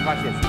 observar Jesus.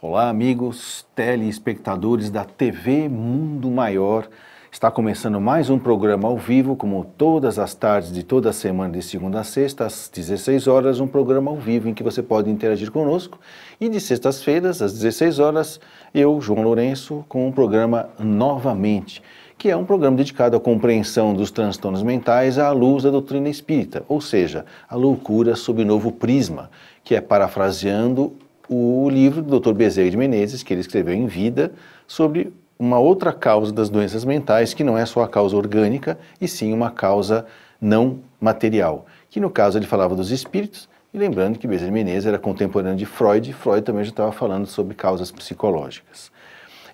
Olá, amigos telespectadores da TV Mundo Maior. Está começando mais um programa ao vivo, como todas as tardes de toda semana, de segunda a sexta, às 16 horas, um programa ao vivo em que você pode interagir conosco. E de sextas-feiras, às 16 horas, eu, João Lourenço, com um programa novamente, que é um programa dedicado à compreensão dos transtornos mentais à luz da doutrina espírita, ou seja, a loucura sob novo prisma, que é parafraseando o livro do Dr. Bezerra de Menezes, que ele escreveu em vida, sobre uma outra causa das doenças mentais, que não é só a causa orgânica, e sim uma causa não material. Que no caso ele falava dos espíritos, e lembrando que Bezerra Menezes era contemporâneo de Freud, e Freud também já estava falando sobre causas psicológicas.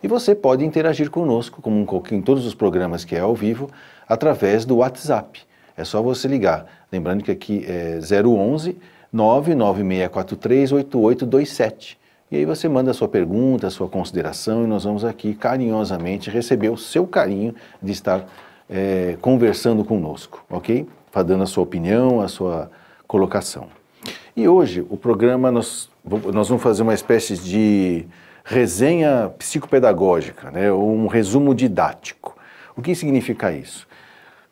E você pode interagir conosco, como em todos os programas que é ao vivo, através do WhatsApp. É só você ligar. Lembrando que aqui é 011 8827. E aí você manda a sua pergunta, a sua consideração e nós vamos aqui carinhosamente receber o seu carinho de estar é, conversando conosco, ok? Dando a sua opinião, a sua colocação. E hoje o programa nós, nós vamos fazer uma espécie de resenha psicopedagógica, né? um resumo didático. O que significa isso?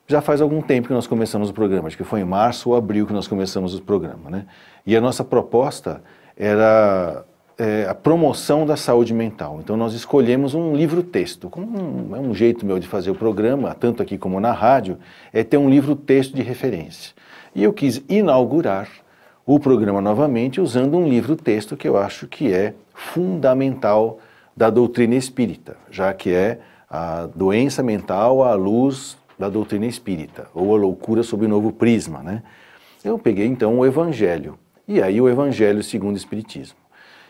Já faz algum tempo que nós começamos o programa, acho que foi em março ou abril que nós começamos o programa, né? E a nossa proposta era é, a promoção da saúde mental. Então nós escolhemos um livro-texto. Um, é um jeito meu de fazer o programa, tanto aqui como na rádio, é ter um livro-texto de referência. E eu quis inaugurar o programa novamente usando um livro-texto que eu acho que é fundamental da doutrina espírita, já que é a doença mental à luz da doutrina espírita, ou a loucura sob o novo prisma, né? Eu peguei então o Evangelho, e aí o Evangelho segundo o Espiritismo.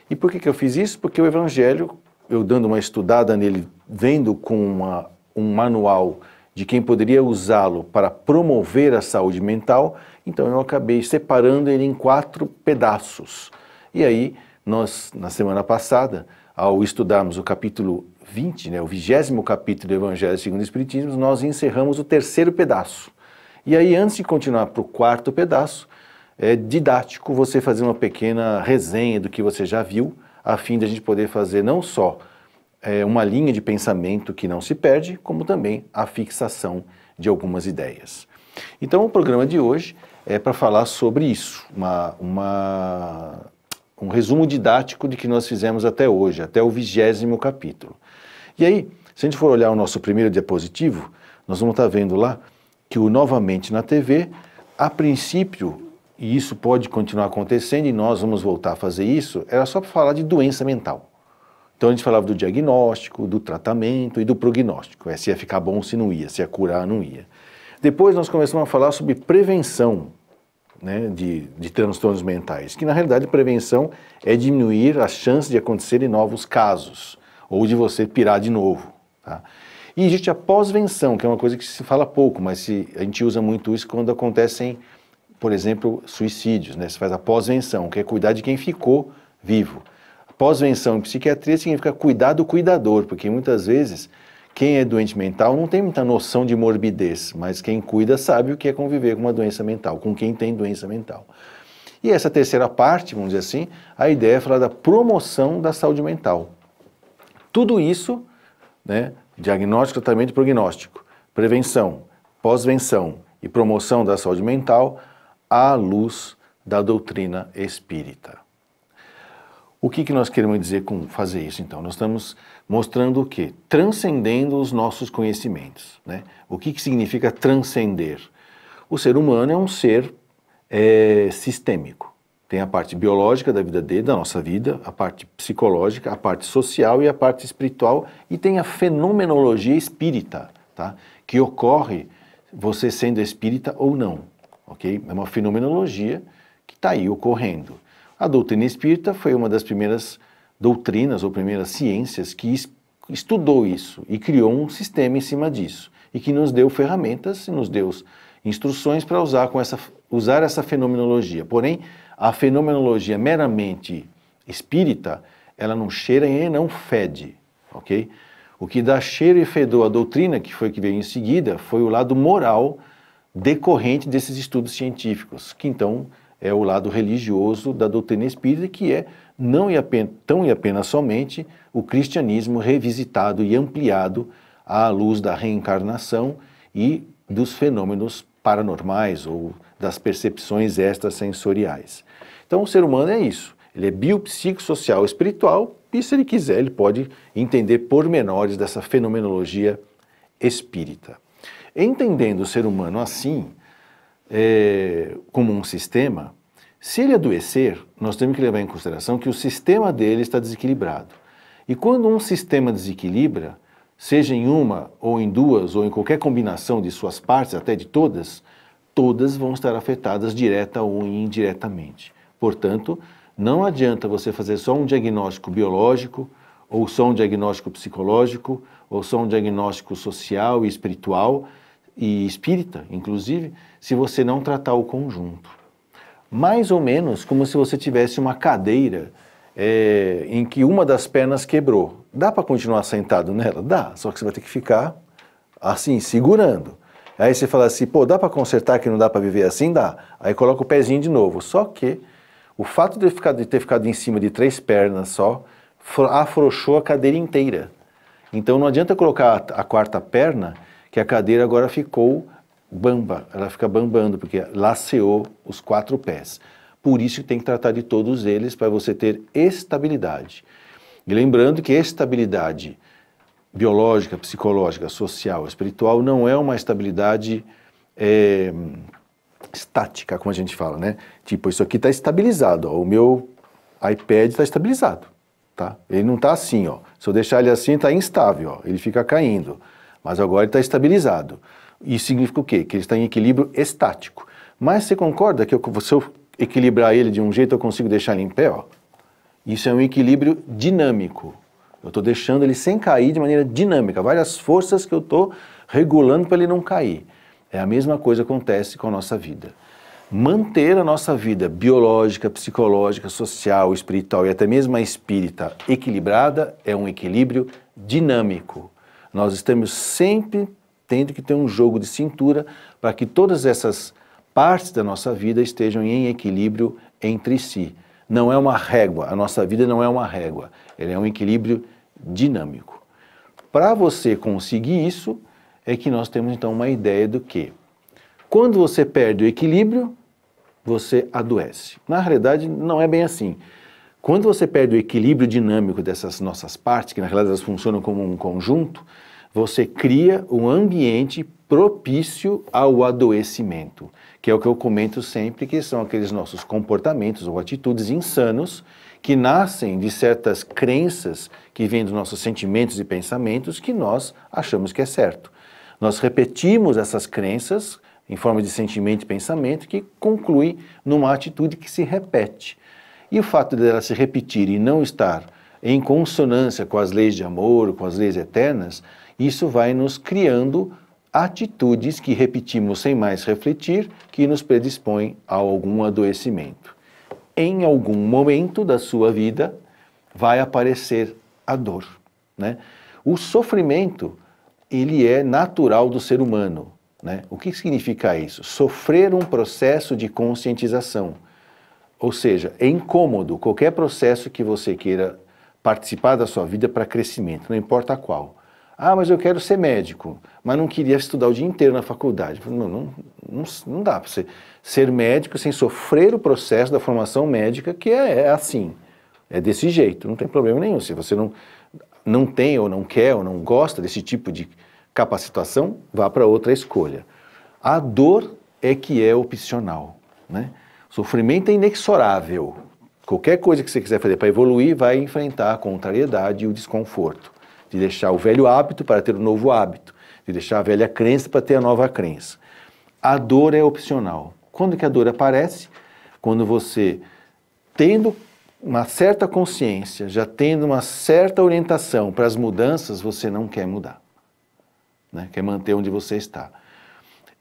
E por que, que eu fiz isso? Porque o Evangelho, eu dando uma estudada nele, vendo com uma, um manual de quem poderia usá-lo para promover a saúde mental, então eu acabei separando ele em quatro pedaços. E aí, nós, na semana passada, ao estudarmos o capítulo 20, né, o vigésimo capítulo do Evangelho segundo o Espiritismo, nós encerramos o terceiro pedaço. E aí, antes de continuar para o quarto pedaço, é didático você fazer uma pequena resenha do que você já viu, a fim de a gente poder fazer não só é, uma linha de pensamento que não se perde, como também a fixação de algumas ideias. Então, o programa de hoje é para falar sobre isso, uma, uma, um resumo didático de que nós fizemos até hoje, até o vigésimo capítulo. E aí, se a gente for olhar o nosso primeiro diapositivo, nós vamos estar tá vendo lá que o Novamente na TV, a princípio, e isso pode continuar acontecendo e nós vamos voltar a fazer isso, era só para falar de doença mental. Então a gente falava do diagnóstico, do tratamento e do prognóstico, é se ia ficar bom, se não ia, se ia curar, não ia. Depois nós começamos a falar sobre prevenção né, de, de transtornos mentais, que na realidade prevenção é diminuir as chances de acontecerem novos casos ou de você pirar de novo. Tá? E existe a pós-venção, que é uma coisa que se fala pouco, mas se, a gente usa muito isso quando acontecem por exemplo, suicídios, né? Se faz a pós-venção, que é cuidar de quem ficou vivo. Pós-venção em psiquiatria significa cuidar do cuidador, porque muitas vezes quem é doente mental não tem muita noção de morbidez, mas quem cuida sabe o que é conviver com uma doença mental, com quem tem doença mental. E essa terceira parte, vamos dizer assim, a ideia é falar da promoção da saúde mental. Tudo isso, né, diagnóstico, tratamento e prognóstico, prevenção, pós-venção e promoção da saúde mental, à luz da doutrina espírita. O que, que nós queremos dizer com fazer isso, então? Nós estamos mostrando o quê? Transcendendo os nossos conhecimentos. Né? O que, que significa transcender? O ser humano é um ser é, sistêmico. Tem a parte biológica da vida dele, da nossa vida, a parte psicológica, a parte social e a parte espiritual, e tem a fenomenologia espírita, tá? que ocorre você sendo espírita ou não ok? É uma fenomenologia que está aí ocorrendo. A doutrina espírita foi uma das primeiras doutrinas ou primeiras ciências que estudou isso e criou um sistema em cima disso e que nos deu ferramentas e nos deu instruções para usar com essa usar essa fenomenologia. Porém, a fenomenologia meramente espírita, ela não cheira e não fede, OK? O que dá cheiro e fedor à doutrina, que foi que veio em seguida, foi o lado moral decorrente desses estudos científicos, que então é o lado religioso da doutrina espírita, que é não e apenas, tão e apenas somente o cristianismo revisitado e ampliado à luz da reencarnação e dos fenômenos paranormais ou das percepções extrasensoriais. Então, o ser humano é isso. Ele é biopsicossocial espiritual e, se ele quiser, ele pode entender pormenores dessa fenomenologia espírita. Entendendo o ser humano assim, é, como um sistema, se ele adoecer, nós temos que levar em consideração que o sistema dele está desequilibrado. E quando um sistema desequilibra, seja em uma ou em duas ou em qualquer combinação de suas partes, até de todas, todas vão estar afetadas direta ou indiretamente. Portanto, não adianta você fazer só um diagnóstico biológico ou só um diagnóstico psicológico, ou só um diagnóstico social e espiritual e espírita, inclusive, se você não tratar o conjunto. Mais ou menos como se você tivesse uma cadeira é, em que uma das pernas quebrou. Dá para continuar sentado nela? Dá, só que você vai ter que ficar assim, segurando. Aí você fala assim, pô, dá para consertar que não dá para viver assim? Dá. Aí coloca o pezinho de novo. Só que o fato de, ficar, de ter ficado em cima de três pernas só, afrouxou a cadeira inteira. Então não adianta colocar a, quarta perna, que a cadeira agora ficou bamba, ela fica bambando, porque laceou os quatro pés. Por isso que tem que tratar de todos eles para você ter estabilidade. E lembrando que estabilidade biológica, psicológica, social, espiritual não é uma estabilidade é, estática, como a gente fala, né? Tipo, isso aqui está estabilizado, ó, o meu iPad está estabilizado. Tá? Ele não está assim, ó. se eu deixar ele assim, está instável, ó. ele fica caindo. Mas agora ele está estabilizado. Isso significa o quê? Que ele está em equilíbrio estático. Mas você concorda que eu, se eu equilibrar ele de um jeito, eu consigo deixar ele em pé? Ó? Isso é um equilíbrio dinâmico. Eu estou deixando ele sem cair de maneira dinâmica, várias forças que eu estou regulando para ele não cair. É a mesma coisa que acontece com a nossa vida manter a nossa vida biológica, psicológica, social, espiritual e até mesmo a espírita equilibrada é um equilíbrio dinâmico. Nós estamos sempre tendo que ter um jogo de cintura para que todas essas partes da nossa vida estejam em equilíbrio entre si. Não é uma régua, a nossa vida não é uma régua, ela é um equilíbrio dinâmico. Para você conseguir isso, é que nós temos então uma ideia do que quando você perde o equilíbrio, você adoece. Na realidade, não é bem assim. Quando você perde o equilíbrio dinâmico dessas nossas partes, que na realidade elas funcionam como um conjunto, você cria um ambiente propício ao adoecimento, que é o que eu comento sempre, que são aqueles nossos comportamentos ou atitudes insanos que nascem de certas crenças que vêm dos nossos sentimentos e pensamentos que nós achamos que é certo. Nós repetimos essas crenças em forma de sentimento e pensamento, que conclui numa atitude que se repete. E o fato dela se repetir e não estar em consonância com as leis de amor, com as leis eternas, isso vai nos criando atitudes que repetimos sem mais refletir, que nos predispõem a algum adoecimento. Em algum momento da sua vida vai aparecer a dor, né? O sofrimento, ele é natural do ser humano. Né? O que significa isso? Sofrer um processo de conscientização. Ou seja, é incômodo qualquer processo que você queira participar da sua vida para crescimento, não importa qual. Ah, mas eu quero ser médico, mas não queria estudar o dia inteiro na faculdade. Não, não, não, não dá para você ser médico sem sofrer o processo da formação médica, que é, é assim, é desse jeito, não tem problema nenhum. Se você não, não tem ou não quer ou não gosta desse tipo de, capacitação, vá para outra escolha. A dor é que é opcional. Né? Sofrimento é inexorável. Qualquer coisa que você quiser fazer para evoluir vai enfrentar a contrariedade e o desconforto. De deixar o velho hábito para ter o novo hábito. De deixar a velha crença para ter a nova crença. A dor é opcional. Quando que a dor aparece? Quando você, tendo uma certa consciência, já tendo uma certa orientação para as mudanças, você não quer mudar né? quer é manter onde você está.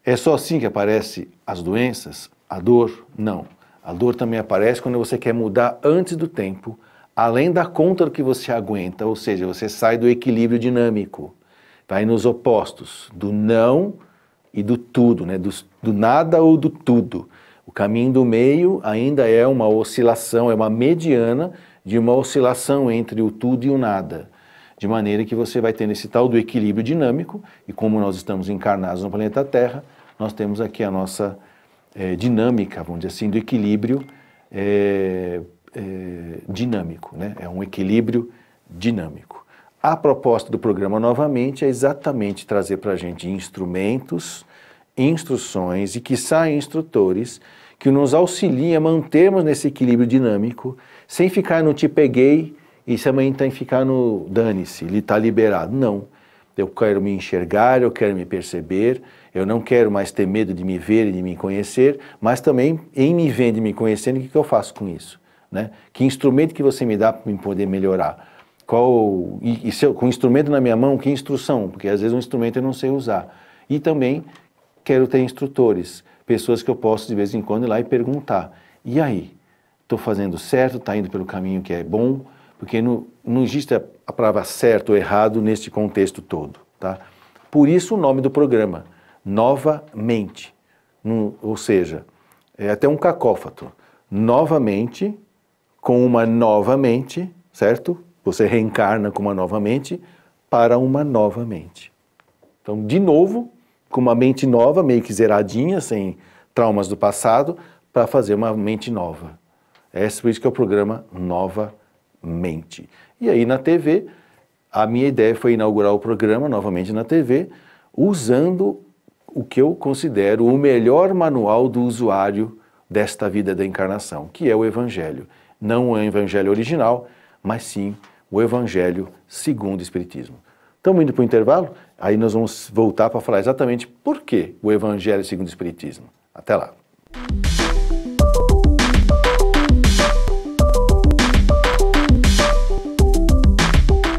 É só assim que aparece as doenças, a dor? Não. A dor também aparece quando você quer mudar antes do tempo, além da conta do que você aguenta, ou seja, você sai do equilíbrio dinâmico, vai nos opostos, do não e do tudo, né? do, do nada ou do tudo. O caminho do meio ainda é uma oscilação, é uma mediana de uma oscilação entre o tudo e o nada de maneira que você vai ter esse tal do equilíbrio dinâmico, e como nós estamos encarnados no planeta Terra, nós temos aqui a nossa é, dinâmica, vamos dizer assim, do equilíbrio é, é, dinâmico, né? é um equilíbrio dinâmico. A proposta do programa, novamente, é exatamente trazer para a gente instrumentos, instruções e, quiçá, instrutores que nos auxiliem a mantermos nesse equilíbrio dinâmico, sem ficar no te peguei, e se amanhã tem tá que ficar no dane-se, ele está liberado. Não. Eu quero me enxergar, eu quero me perceber, eu não quero mais ter medo de me ver e de me conhecer, mas também em me vendo e me conhecendo, o que, que eu faço com isso? Né? Que instrumento que você me dá para me poder melhorar? Qual e, e se eu, com o instrumento na minha mão, que instrução? Porque às vezes um instrumento eu não sei usar. E também quero ter instrutores, pessoas que eu posso de vez em quando ir lá e perguntar. E aí, estou fazendo certo? Está indo pelo caminho que é bom? porque não, não existe a, palavra certo ou errado neste contexto todo. Tá? Por isso o nome do programa, Novamente, no, ou seja, é até um cacófato. Novamente, com uma nova mente, certo? Você reencarna com uma nova mente para uma nova mente. Então, de novo, com uma mente nova, meio que zeradinha, sem traumas do passado, para fazer uma mente nova. É por isso que é o programa Nova Mente mente. E aí na TV, a minha ideia foi inaugurar o programa novamente na TV, usando o que eu considero o melhor manual do usuário desta vida da encarnação, que é o Evangelho. Não o Evangelho original, mas sim o Evangelho segundo o Espiritismo. Estamos indo para o intervalo, aí nós vamos voltar para falar exatamente por que o Evangelho segundo o Espiritismo. Até lá!